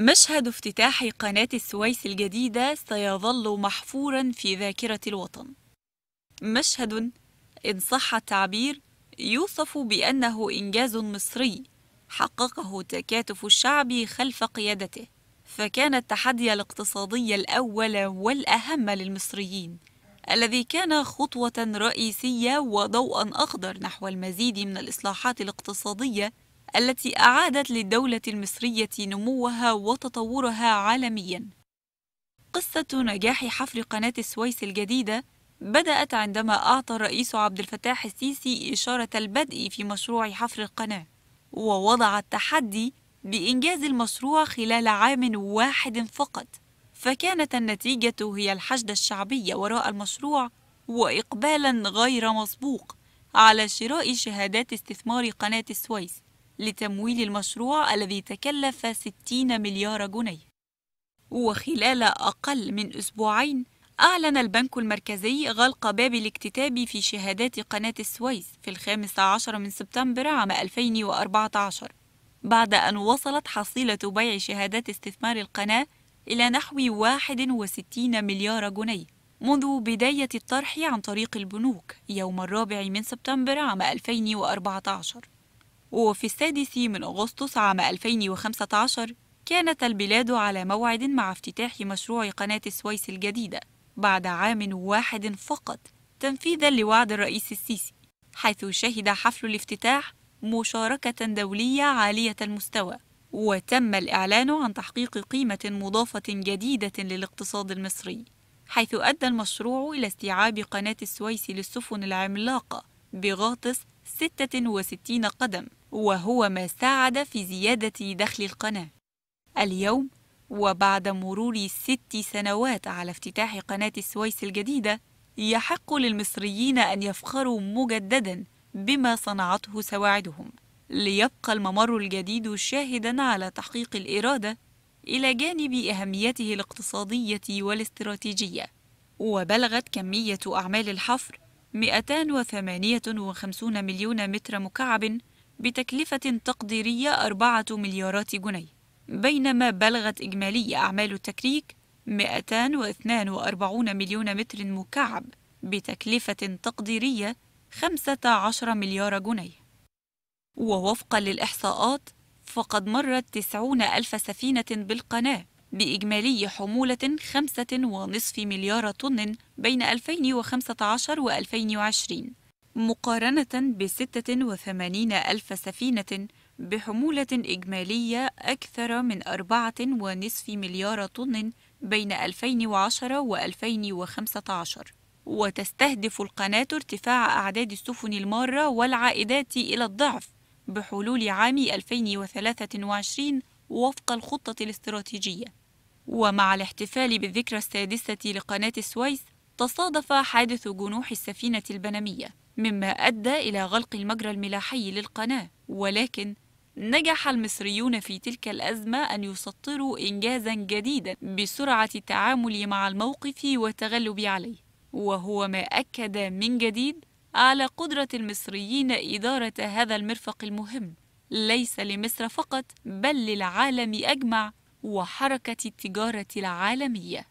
مشهد افتتاح قناة السويس الجديدة سيظل محفورا في ذاكرة الوطن. مشهد إن صح التعبير يوصف بأنه إنجاز مصري حققه تكاتف الشعب خلف قيادته، فكان التحدي الاقتصادي الأول والأهم للمصريين، الذي كان خطوة رئيسية وضوءًا أخضر نحو المزيد من الإصلاحات الاقتصادية التي أعادت للدولة المصرية نموها وتطورها عالمياً. قصة نجاح حفر قناة السويس الجديدة بدأت عندما أعطى الرئيس عبد الفتاح السيسي إشارة البدء في مشروع حفر القناة، ووضع التحدي بإنجاز المشروع خلال عام واحد فقط، فكانت النتيجة هي الحشد الشعبي وراء المشروع وإقبالا غير مسبوق على شراء شهادات استثمار قناة السويس لتمويل المشروع الذي تكلف 60 مليار جنيه وخلال أقل من أسبوعين أعلن البنك المركزي غلق باب الاكتتاب في شهادات قناة السويس في الخامس عشر من سبتمبر عام 2014 بعد أن وصلت حصيلة بيع شهادات استثمار القناة إلى نحو 61 مليار جنيه منذ بداية الطرح عن طريق البنوك يوم الرابع من سبتمبر عام 2014 وفي السادس من أغسطس عام 2015 كانت البلاد على موعد مع افتتاح مشروع قناة السويس الجديدة بعد عام واحد فقط تنفيذا لوعد الرئيس السيسي حيث شهد حفل الافتتاح مشاركة دولية عالية المستوى وتم الإعلان عن تحقيق قيمة مضافة جديدة للاقتصاد المصري حيث أدى المشروع إلى استيعاب قناة السويس للسفن العملاقة بغاطس 66 قدم وهو ما ساعد في زيادة دخل القناة اليوم وبعد مرور ست سنوات على افتتاح قناة السويس الجديدة يحق للمصريين أن يفخروا مجددا بما صنعته سواعدهم ليبقى الممر الجديد شاهدا على تحقيق الإرادة إلى جانب أهميته الاقتصادية والاستراتيجية وبلغت كمية أعمال الحفر 258 مليون متر مكعب بتكلفة تقديرية أربعة مليارات جنيه بينما بلغت إجمالي أعمال التكريك 242 مليون متر مكعب بتكلفة تقديرية 15 مليار جنيه ووفقا للإحصاءات فقد مرت 90 ألف سفينة بالقناة بإجمالي حمولة 5.5 مليار طن بين 2015 و 2020 مقارنة ب 86 ألف سفينة بحمولة إجمالية أكثر من 4.5 مليار طن بين 2010 و 2015 وتستهدف القناة ارتفاع أعداد السفن المارة والعائدات إلى الضعف بحلول عام 2023 وفق الخطة الاستراتيجية ومع الاحتفال بالذكرى السادسة لقناة السويس تصادف حادث جنوح السفينة البنمية مما أدى إلى غلق المجرى الملاحي للقناة ولكن نجح المصريون في تلك الأزمة أن يسطروا إنجازا جديدا بسرعة التعامل مع الموقف والتغلب عليه وهو ما أكد من جديد على قدرة المصريين إدارة هذا المرفق المهم ليس لمصر فقط بل للعالم أجمع وحركة التجارة العالمية